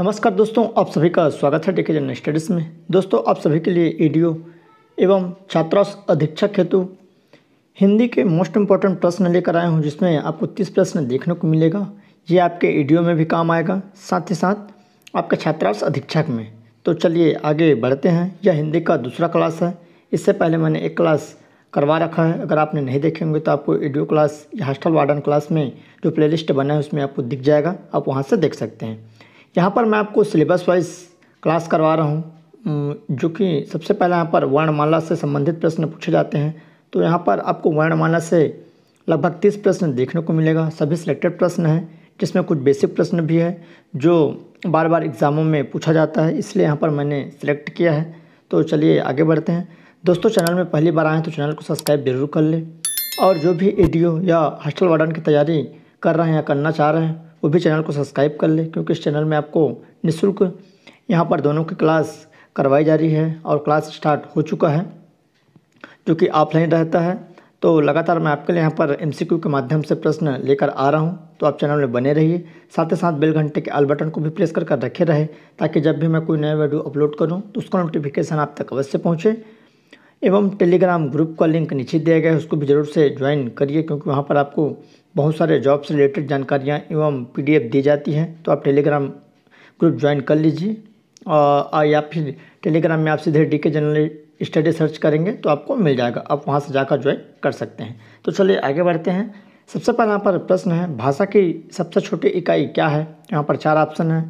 नमस्कार दोस्तों आप सभी का स्वागत है टेके जनरल स्टडीज़ में दोस्तों आप सभी के लिए ईडीओ एवं छात्रा अधीक्षक हेतु हिंदी के मोस्ट इम्पॉर्टेंट प्रश्न लेकर आया हूँ जिसमें आपको तीस प्रश्न देखने को मिलेगा ये आपके ईडीओ में भी काम आएगा साथ ही साथ आपके छात्रावास अधीक्षक में तो चलिए आगे बढ़ते हैं यह हिंदी का दूसरा क्लास है इससे पहले मैंने एक क्लास करवा रखा है अगर आपने नहीं देखे होंगे तो आपको ईडियो क्लास या हॉस्टल वार्डन क्लास में जो प्लेलिस्ट बना है उसमें आपको दिख जाएगा आप वहाँ से देख सकते हैं यहाँ पर मैं आपको सिलेबस वाइज क्लास करवा रहा हूँ जो कि सबसे पहले यहाँ पर वर्णमाला से संबंधित प्रश्न पूछे जाते हैं तो यहाँ पर आपको वर्णमाला से लगभग तीस प्रश्न देखने को मिलेगा सभी सिलेक्टेड प्रश्न हैं जिसमें कुछ बेसिक प्रश्न भी है जो बार बार एग्ज़ामों में पूछा जाता है इसलिए यहाँ पर मैंने सिलेक्ट किया है तो चलिए आगे बढ़ते हैं दोस्तों चैनल में पहली बार आए तो चैनल को सब्सक्राइब जरूर कर लें और जो भी ए या हॉस्टल वार्डन की तैयारी कर रहे हैं या करना चाह रहे हैं वो भी चैनल को सब्सक्राइब कर ले क्योंकि इस चैनल में आपको निःशुल्क यहाँ पर दोनों की क्लास करवाई जा रही है और क्लास स्टार्ट हो चुका है जो कि ऑफलाइन रहता है तो लगातार मैं आपके लिए यहाँ पर एम के माध्यम से प्रश्न लेकर आ रहा हूँ तो आप चैनल में बने रहिए साथ ही साथ बेल घंटे के आल बटन को भी प्रेस कर कर रखे रहे ताकि जब भी मैं कोई नया वीडियो अपलोड करूँ तो उसका नोटिफिकेशन आप तक अवश्य पहुँचे एवं टेलीग्राम ग्रुप का लिंक नीचे दिया गया है उसको भी ज़रूर से ज्वाइन करिए क्योंकि वहाँ पर आपको बहुत सारे जॉब से रिलेटेड जानकारियाँ एवं पी दी जाती हैं तो आप टेलीग्राम ग्रुप ज्वाइन कर लीजिए और या फिर टेलीग्राम में आप सीधे डी के जनरल स्टडी सर्च करेंगे तो आपको मिल जाएगा आप वहाँ से जाकर ज्वाइन कर सकते हैं तो चलिए आगे बढ़ते हैं सबसे पहले यहाँ पर प्रश्न है भाषा की सबसे छोटी इकाई क्या है यहाँ पर चार ऑप्शन है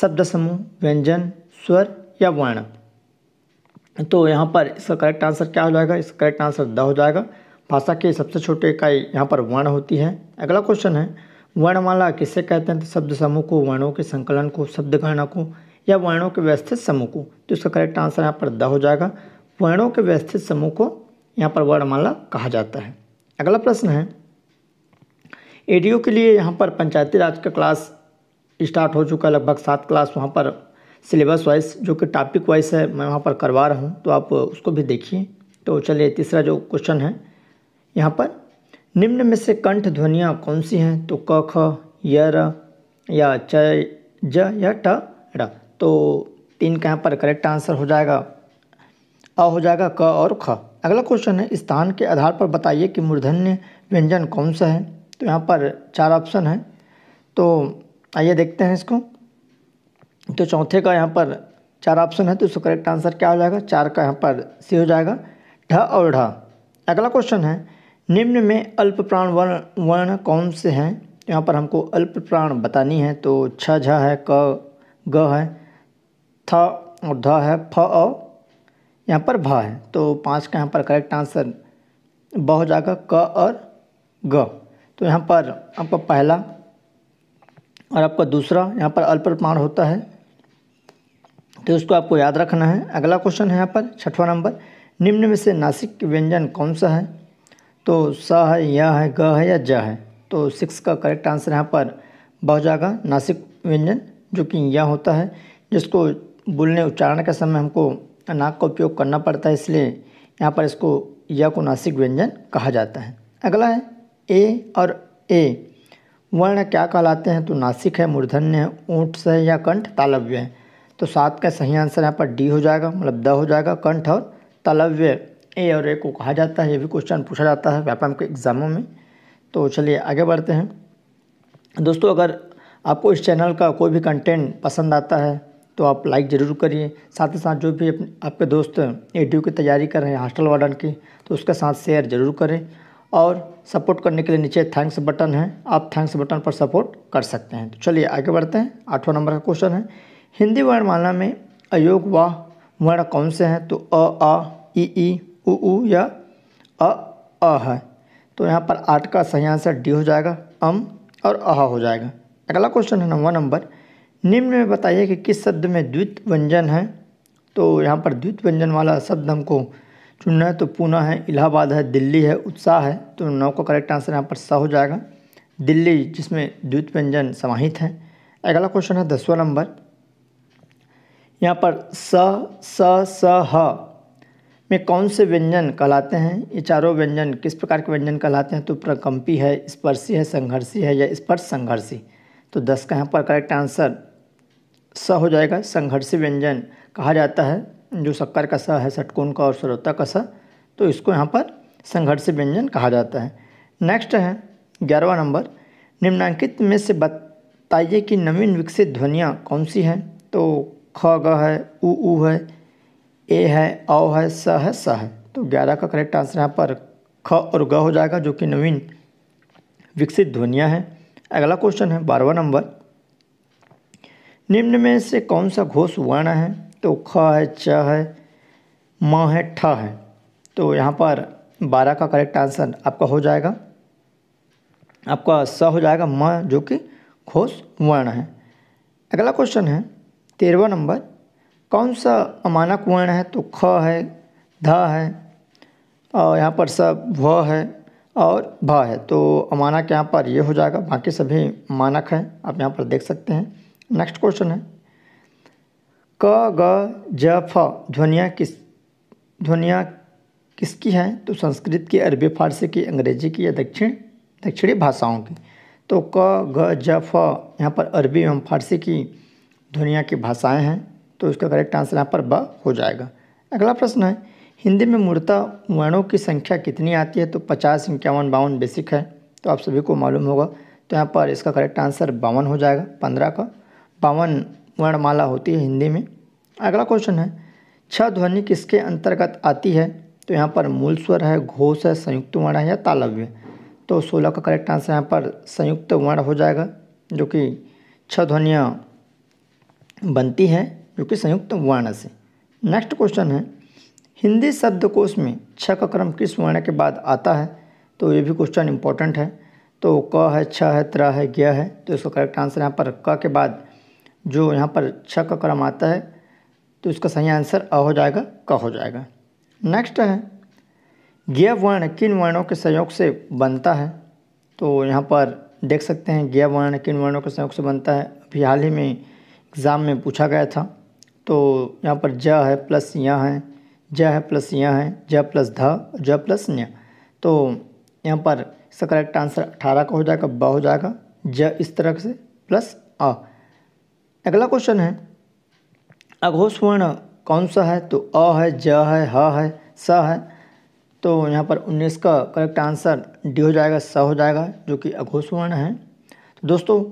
शब्द समूह व्यंजन स्वर या वर्ण तो यहाँ पर इसका करेक्ट आंसर क्या हो जाएगा इसका करेक्ट आंसर द हो जाएगा भाषा की सबसे छोटी इकाई यहाँ पर वर्ण होती है अगला क्वेश्चन है वर्णमाला किसे कहते हैं तो शब्द समूह को वर्णों के संकलन को शब्द गणना को या वर्णों के व्यवस्थित समूह को तो इसका करेक्ट आंसर यहाँ पर द हो जाएगा वर्णों के व्यवस्थित समूह को यहाँ पर वर्णमाला कहा जाता है अगला प्रश्न है एडीओ के लिए यहाँ पर पंचायती राज का क्लास स्टार्ट हो चुका है लगभग सात क्लास वहाँ पर सिलेबस वाइज जो कि टॉपिक वाइज है मैं वहाँ पर करवा रहा हूँ तो आप उसको भी देखिए तो चलिए तीसरा जो क्वेश्चन है यहाँ पर निम्न में से कंठ ध्वनियाँ कौन सी हैं तो क ख य र या च ज या ट ड तो तीन का यहाँ पर करेक्ट आंसर हो जाएगा अ हो जाएगा क और ख अगला क्वेश्चन है स्थान के आधार पर बताइए कि मूर्धन्य व्यंजन कौन सा है तो यहाँ पर चार ऑप्शन है तो आइए देखते हैं इसको तो चौथे का यहाँ पर चार ऑप्शन है तो इसका करेक्ट आंसर क्या हो जाएगा चार का यहाँ पर सी हो जाएगा ढ और ढ अगला क्वेश्चन है निम्न में अल्प प्राण वर्ण वर्ण कौन से हैं यहाँ पर हमको अल्प प्राण बतानी है तो छ झ है क ग है थ और ध है फ अ यहाँ पर भ है तो पाँच का यहाँ पर करेक्ट आंसर ब हो जाएगा क और ग तो यहाँ पर आपका पहला और आपका दूसरा यहाँ पर अल्प प्रमाण होता है तो उसको आपको याद रखना है अगला क्वेश्चन है यहाँ पर छठवां नंबर निम्न में से नासिक व्यंजन कौन सा है तो सा है या है ग है या जा है तो सिक्स का करेक्ट आंसर यहाँ पर ब हो जाएगा नासिक व्यंजन जो कि यह होता है जिसको बोलने उच्चारण के समय हमको नाक का उपयोग करना पड़ता है इसलिए यहाँ पर इसको या को नासिक व्यंजन कहा जाता है अगला है ए और ए वर्ण क्या कहलाते हैं तो नासिक है मूर्धन्य है ऊँट से है या कंठ तालव्य है तो सात का सही आंसर यहाँ पर डी हो जाएगा मतलब द हो जाएगा कंठ और तालव्य ए और ए को कहा जाता है ये भी क्वेश्चन पूछा जाता है व्यापम के एग्ज़ामों में तो चलिए आगे बढ़ते हैं दोस्तों अगर आपको इस चैनल का कोई भी कंटेंट पसंद आता है तो आप लाइक ज़रूर करिए साथ ही साथ जो भी आपके दोस्त ए की तैयारी कर रहे हैं हॉस्टल वार्डन की तो उसके साथ शेयर ज़रूर करें और सपोर्ट करने के लिए नीचे थैंक्स बटन है आप थैंक्स बटन पर सपोर्ट कर सकते हैं तो चलिए आगे बढ़ते हैं आठवां नंबर का क्वेश्चन है हिंदी वर्णमाला में अयोग वाह वर्ण कौन से हैं तो अ आ, ई उ ऊ या अ अ है तो यहाँ पर आठ का सही आंसर डी हो जाएगा अम और अह हो जाएगा अगला क्वेश्चन है नंबर नंबर निम्न में बताइए कि किस शब्द में द्वित व्यंजन है तो यहाँ पर द्वित व्यंजन वाला शब्द हमको चुनना है तो पूना है इलाहाबाद है दिल्ली है उत्साह है तो नौ का करेक्ट आंसर यहाँ पर स हो जाएगा दिल्ली जिसमें द्वित व्यंजन समाहित है अगला क्वेश्चन है दसवा नंबर यहाँ पर स स स ह में कौन से व्यंजन कहलाते हैं ये चारों व्यंजन किस प्रकार के व्यंजन कहलाते हैं तो प्रकम्पी है स्पर्शी है संघर्षी है या स्पर्श संघर्षी तो दस का यहाँ पर करेक्ट आंसर स हो जाएगा संघर्षी व्यंजन कहा जाता है जो शक्कर का स है षटकोण का और सरोता का स तो इसको यहाँ पर संघर्षी व्यंजन कहा जाता है नेक्स्ट है ग्यारहवा नंबर निम्नांकित में से बताइए कि नवीन विकसित ध्वनियाँ कौन सी हैं तो ख ग है उ ऊ है ए है औ है स है स है तो ग्यारह का करेक्ट आंसर यहाँ पर ख और ग हो जाएगा जो कि नवीन विकसित ध्वनियाँ हैं अगला क्वेश्चन है बारहवा नंबर निम्न में से कौन सा घोष वर्ण है तो ख है च है म है ठ है तो यहाँ पर बारह का करेक्ट आंसर आपका हो जाएगा आपका स हो जाएगा म जो कि घोष वर्ण है अगला क्वेश्चन है तेरहवा नंबर कौन सा अमानक वर्ण है तो ख है ध है और यहाँ पर सब व है और भ है तो अमानक यहाँ पर ये हो जाएगा बाकी सभी मानक हैं आप यहाँ पर देख सकते हैं नेक्स्ट क्वेश्चन है क ग ज फ ध्वनिया किस ध्वनिया किसकी हैं तो संस्कृत की अरबी फारसी की अंग्रेजी की या दक्षिण दक्षिणी भाषाओं की तो क ग ज फ यहाँ पर अरबी एवं फारसी की ध्वनिया की भाषाएं हैं तो इसका करेक्ट आंसर यहाँ पर ब हो जाएगा अगला प्रश्न है हिंदी में मूर्ता वर्णों की संख्या कितनी आती है तो पचास इक्यावन बावन बेसिक है तो आप सभी को मालूम होगा तो यहाँ पर इसका करेक्ट आंसर बावन हो जाएगा पंद्रह का बावन वर्णमाला होती है हिंदी में अगला क्वेश्चन है छह ध्वनि किसके अंतर्गत आती है तो यहाँ पर मूल स्वर है घोष है संयुक्त वर्ण है या तालव्य तो सोलह का करेक्ट आंसर यहाँ पर संयुक्त वर्ण हो जाएगा जो कि छह ध्वनियाँ बनती हैं जो कि संयुक्त वर्ण से नेक्स्ट क्वेश्चन है हिंदी शब्दकोश में छ का क्रम किस वर्ण के बाद आता है तो ये भी क्वेश्चन इंपॉर्टेंट है तो क है छ है त्र है ज्ञ है तो इसका करेक्ट आंसर यहाँ पर क के बाद जो यहाँ पर छ का क्रम आता है तो इसका सही आंसर अ हो जाएगा क हो जाएगा नेक्स्ट है ग्य वर्ण किन वर्णों के संयोग से बनता है तो यहाँ पर देख सकते हैं ज्ञ वर्ण किन वर्णों के संयोग से बनता है अभी हाल ही में एग्ज़ाम में पूछा गया था तो यहाँ पर ज है प्लस यहाँ है ज है प्लस यहाँ है ज प्लस ध ज प्लस न्य तो यहाँ पर इसका करेक्ट आंसर अठारह का हो जाएगा ब हो जाएगा ज इस तरह से प्लस अ अगला क्वेश्चन है अघोष वर्ण कौन सा है तो अ है ज है ह है स है तो यहाँ पर उन्नीस का करेक्ट आंसर डी हो जाएगा स हो जाएगा जो कि अघोष वर्ण है तो दोस्तों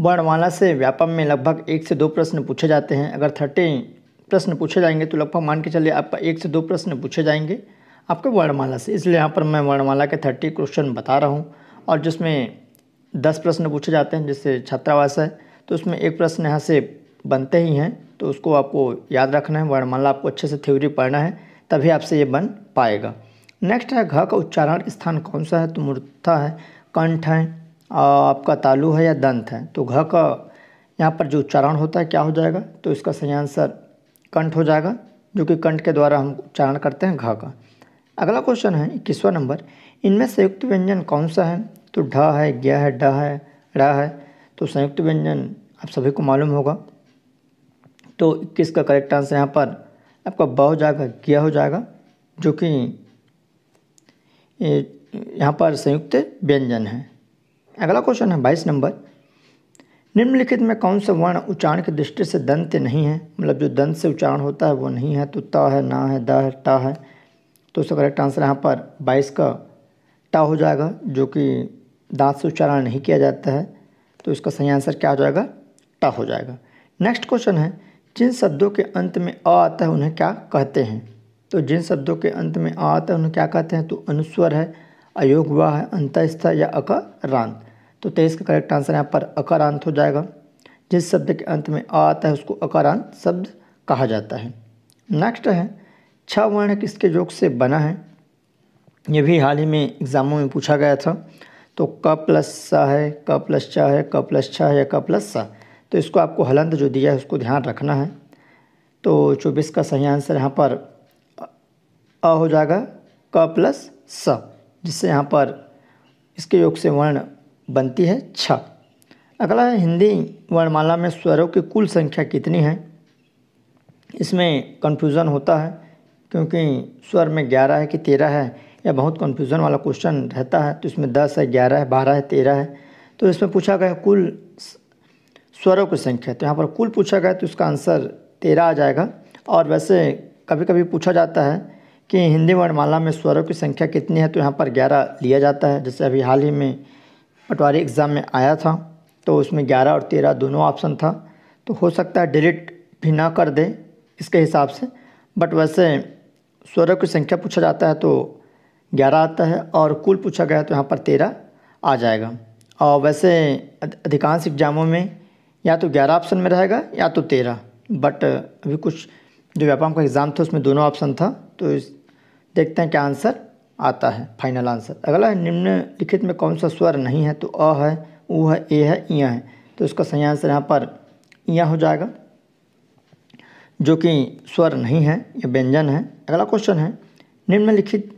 वर्णमाला से व्यापम में लगभग एक से दो प्रश्न पूछे जाते हैं अगर थर्टी प्रश्न पूछे जाएंगे तो लगभग मान के चलिए आपका एक से दो प्रश्न पूछे जाएंगे आपके वर्णमाला से इसलिए यहाँ पर मैं वर्णमाला के थर्टी क्वेश्चन बता रहा हूँ और जिसमें दस प्रश्न पूछे जाते हैं जिससे छात्रावास है तो उसमें एक प्रश्न यहाँ से बनते ही हैं तो उसको आपको याद रखना है वर्णमाला आपको अच्छे से थ्योरी पढ़ना है तभी आपसे ये बन पाएगा नेक्स्ट है घ का उच्चारण स्थान कौन सा है तो मूर्था है कंठ है आपका तालु है या दंत है तो घ का यहाँ पर जो उच्चारण होता है क्या हो जाएगा तो इसका सही आंसर कंठ हो जाएगा जो कि कंठ के द्वारा हम उच्चारण करते हैं घ का अगला क्वेश्चन है इक्कीसवा नंबर इनमें संयुक्त व्यंजन कौन सा है तो ढ है ग है ड है ड है तो संयुक्त व्यंजन आप सभी को मालूम होगा तो इक्कीस का करेक्ट आंसर यहाँ पर आपका ब हो जाएगा ज्ञ हो जाएगा जो कि यहाँ पर संयुक्त व्यंजन है अगला क्वेश्चन है बाईस नंबर निम्नलिखित में कौन सा वर्ण उच्चारण की दृष्टि से दंत नहीं है मतलब जो दंत से उच्चारण होता है वो नहीं है तो त है ना है द है ट है तो उसका करेक्ट आंसर यहाँ पर बाईस का टा हो जाएगा जो कि दांत से उच्चारण नहीं किया जाता है तो इसका सही आंसर क्या हो जाएगा टा हो जाएगा नेक्स्ट क्वेश्चन है जिन शब्दों के अंत में अ आता है उन्हें क्या कहते हैं तो जिन शब्दों के अंत में अ आता है उन्हें क्या कहते हैं तो अनुस्वर है अयोग हुआ है अंतस्थ या अकारांत तो तेईस का करेक्ट आंसर यहाँ पर अकारांत हो जाएगा जिस शब्द के अंत में आ आता है उसको अकारांत शब्द कहा जाता है नेक्स्ट है छ वर्ण किसके योग से बना है ये भी हाल ही में एग्ज़ामों में पूछा गया था तो क प्लस स है क प्लस छ है क प्लस छ है या क प्लस स तो इसको आपको हलंत जो दिया है उसको ध्यान रखना है तो चौबीस का सही आंसर यहाँ पर अ हो जाएगा क प्लस स जिससे यहाँ पर इसके योग से वर्ण बनती है छ अगला है हिंदी वर्णमाला में स्वरों की कुल संख्या कितनी है इसमें कन्फ्यूज़न होता है क्योंकि स्वर में ग्यारह है कि तेरह है यह बहुत कन्फ्यूज़न वाला क्वेश्चन रहता है तो इसमें दस है ग्यारह है बारह है तेरह है तो इसमें पूछा गया कुल स्वरों की संख्या तो यहाँ पर कुल पूछा गया तो इसका आंसर तेरह आ जाएगा और वैसे कभी कभी पूछा जाता है कि हिंदी वर्णमाला में स्वरों की संख्या कितनी है तो यहाँ पर ग्यारह लिया जाता है जैसे अभी हाल ही में पटवारी एग्ज़ाम में आया था तो उसमें ग्यारह और तेरह दोनों ऑप्शन था तो हो सकता है डिलीट भी ना कर दे इसके हिसाब से बट वैसे स्वरों की संख्या पूछा जाता है तो ग्यारह आता है और कुल पूछा गया तो यहाँ पर तेरह आ जाएगा और वैसे अधिकांश एग्ज़ामों में या तो ग्यारह ऑप्शन में रहेगा या तो तेरह बट अभी कुछ जो व्यापम का एग्ज़ाम था उसमें दोनों ऑप्शन था तो इस देखते हैं क्या आंसर आता है फाइनल आंसर अगला है निम्नलिखित में कौन सा स्वर नहीं है तो अ है उ है ए है इया है तो इसका सही आंसर यहाँ पर इया हो जाएगा जो कि स्वर नहीं है यह व्यंजन है अगला क्वेश्चन है निम्नलिखित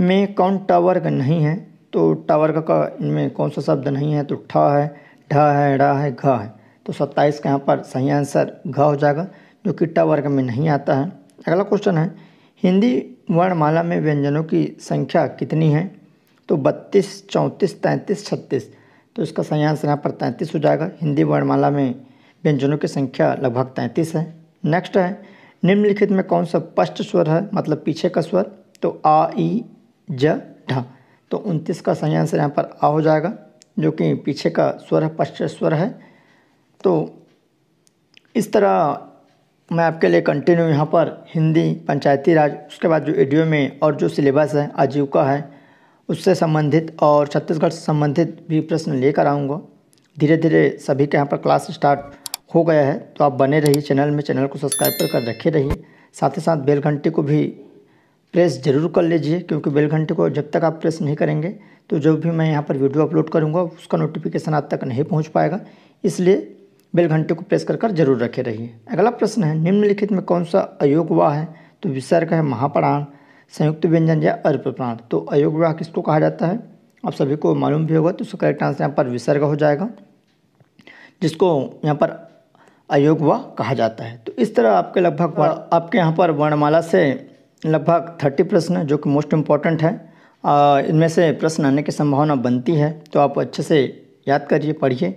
में कौन टावर का नहीं है तो टावर का इनमें कौन सा शब्द नहीं है तो ठ है ढ है ढ है घ है तो सत्ताईस का यहाँ पर सही आंसर घ हो जाएगा जो कि वर्ग में नहीं आता है अगला क्वेश्चन है हिंदी वर्णमाला में व्यंजनों की संख्या कितनी है तो बत्तीस चौंतीस तैंतीस छत्तीस तो इसका सही आंसर यहाँ पर तैंतीस हो जाएगा हिंदी वर्णमाला में व्यंजनों की संख्या लगभग तैंतीस है नेक्स्ट है निम्नलिखित में कौन सा स्पष्ट स्वर है मतलब पीछे का स्वर तो आ ई ज ढ तो उनतीस का सही आंसर यहाँ पर आ हो जाएगा जो कि पीछे का स्वर है पश्च स्वर है तो इस तरह मैं आपके लिए कंटिन्यू यहाँ पर हिंदी पंचायती राज उसके बाद जो एडियो में और जो सिलेबस है आजीविका है उससे संबंधित और छत्तीसगढ़ से संबंधित भी प्रश्न लेकर आऊँगा धीरे धीरे सभी के यहाँ पर क्लास स्टार्ट हो गया है तो आप बने रहिए चैनल में चैनल को सब्सक्राइब कर कर रखे रहिए साथ ही साथ बेल घंटे को भी प्रेस जरूर कर लीजिए क्योंकि बेल घंटे को जब तक आप प्रेस नहीं करेंगे तो जो भी मैं यहाँ पर वीडियो अपलोड करूँगा उसका नोटिफिकेशन आप तक नहीं पहुँच पाएगा इसलिए बेल घंटे को प्रेस कर कर जरूर रखे रहिए अगला प्रश्न है निम्नलिखित में कौन सा अयोग वाह है तो विसर्ग है महाप्राण संयुक्त व्यंजन या प्राण तो अयोग वाह किसको कहा जाता है आप सभी को मालूम भी होगा तो उसका करेक्ट आंसर यहाँ पर विसर्ग हो जाएगा जिसको यहाँ पर अयोगवा कहा जाता है तो इस तरह आपके लगभग आपके यहाँ पर वर्णमाला से लगभग थर्टी प्रश्न जो कि मोस्ट इम्पॉर्टेंट है इनमें से प्रश्न आने की संभावना बनती है तो आप अच्छे से याद करिए पढ़िए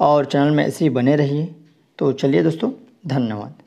और चैनल में ऐसे ही बने रहिए तो चलिए दोस्तों धन्यवाद